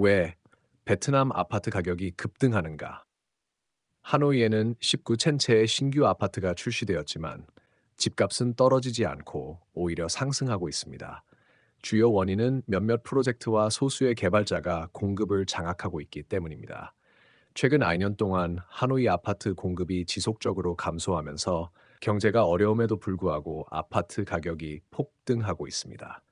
왜 베트남 아파트 가격이 급등하는가? 하노이에는 19첸체의 신규 아파트가 출시되었지만 집값은 떨어지지 않고 오히려 상승하고 있습니다. 주요 원인은 몇몇 프로젝트와 소수의 개발자가 공급을 장악하고 있기 때문입니다. 최근 9년 동안 하노이 아파트 공급이 지속적으로 감소하면서 경제가 어려움에도 불구하고 아파트 가격이 폭등하고 있습니다.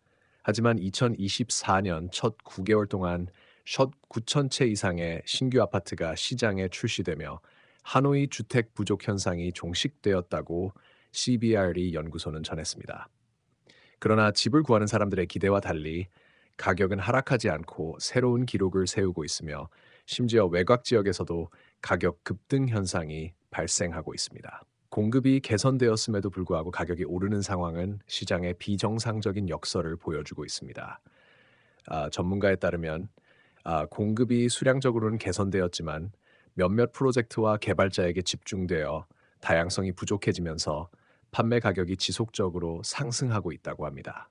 하지만 2024년 첫 9개월 동안 샷 9천 채 이상의 신규 아파트가 시장에 출시되며 하노이 주택 부족 현상이 종식되었다고 CBRE 연구소는 전했습니다. 그러나 집을 구하는 사람들의 기대와 달리 가격은 하락하지 않고 새로운 기록을 세우고 있으며 심지어 외곽 지역에서도 가격 급등 현상이 발생하고 있습니다. 공급이 개선되었음에도 불구하고 가격이 오르는 상황은 시장의 비정상적인 역설을 보여주고 있습니다. 아, 전문가에 따르면 아, 공급이 수량적으로는 개선되었지만 몇몇 프로젝트와 개발자에게 집중되어 다양성이 부족해지면서 판매 가격이 지속적으로 상승하고 있다고 합니다.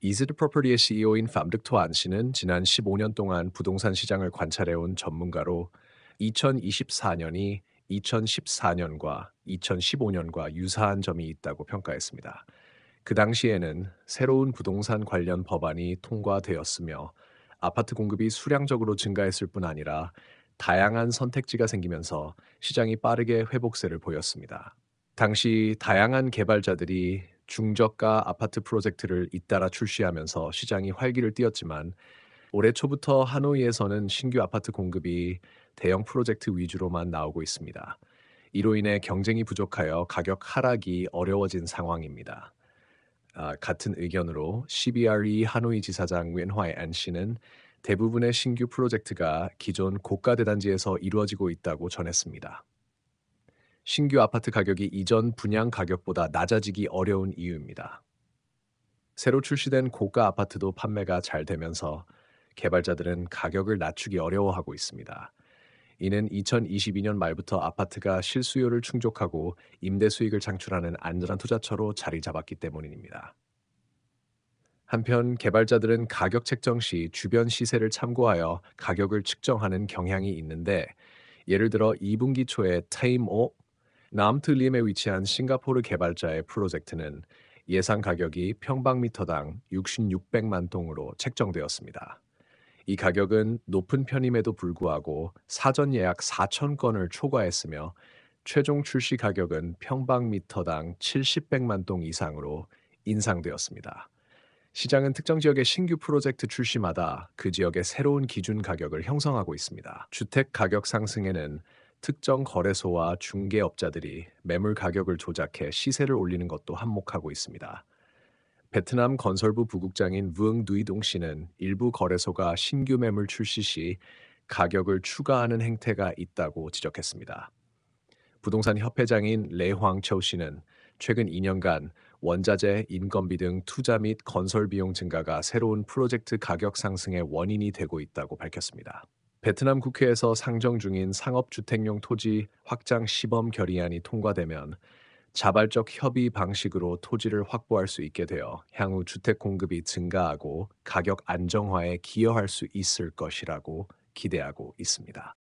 이즈드 프로퍼티의 CEO인 팜득토 안 씨는 지난 15년 동안 부동산 시장을 관찰해온 전문가로 2024년이 2014년과 2015년과 유사한 점이 있다고 평가했습니다. 그 당시에는 새로운 부동산 관련 법안이 통과되었으며 아파트 공급이 수량적으로 증가했을 뿐 아니라 다양한 선택지가 생기면서 시장이 빠르게 회복세를 보였습니다. 당시 다양한 개발자들이 중저가 아파트 프로젝트를 잇따라 출시하면서 시장이 활기를 띄었지만 올해 초부터 하노이에서는 신규 아파트 공급이 대형 프로젝트 위주로만 나오고 있습니다. 이로 인해 경쟁이 부족하여 가격 하락이 어려워진 상황입니다. 아, 같은 의견으로 CBRE 하노이 지사장 윈화이안 씨는 대부분의 신규 프로젝트가 기존 고가 대단지에서 이루어지고 있다고 전했습니다. 신규 아파트 가격이 이전 분양 가격보다 낮아지기 어려운 이유입니다. 새로 출시된 고가 아파트도 판매가 잘 되면서 개발자들은 가격을 낮추기 어려워하고 있습니다. 이는 2022년 말부터 아파트가 실수요를 충족하고 임대 수익을 창출하는 안전한 투자처로 자리 잡았기 때문입니다. 한편 개발자들은 가격 책정 시 주변 시세를 참고하여 가격을 측정하는 경향이 있는데 예를 들어 2분기 초에 타임오 남트림에 위치한 싱가포르 개발자의 프로젝트는 예상 가격이 평방미터당 6,600만 통으로 책정되었습니다. 이 가격은 높은 편임에도 불구하고 사전 예약 4천 건을 초과했으며 최종 출시 가격은 평방미터당 70백만 동 이상으로 인상되었습니다. 시장은 특정 지역의 신규 프로젝트 출시마다 그 지역의 새로운 기준 가격을 형성하고 있습니다. 주택 가격 상승에는 특정 거래소와 중개업자들이 매물 가격을 조작해 시세를 올리는 것도 한몫하고 있습니다. 베트남 건설부 부국장인 웅 누이동 씨는 일부 거래소가 신규 매물 출시 시 가격을 추가하는 행태가 있다고 지적했습니다. 부동산 협회장인 레황초 씨는 최근 2년간 원자재, 인건비 등 투자 및 건설 비용 증가가 새로운 프로젝트 가격 상승의 원인이 되고 있다고 밝혔습니다. 베트남 국회에서 상정 중인 상업주택용 토지 확장 시범 결의안이 통과되면 자발적 협의 방식으로 토지를 확보할 수 있게 되어 향후 주택 공급이 증가하고 가격 안정화에 기여할 수 있을 것이라고 기대하고 있습니다.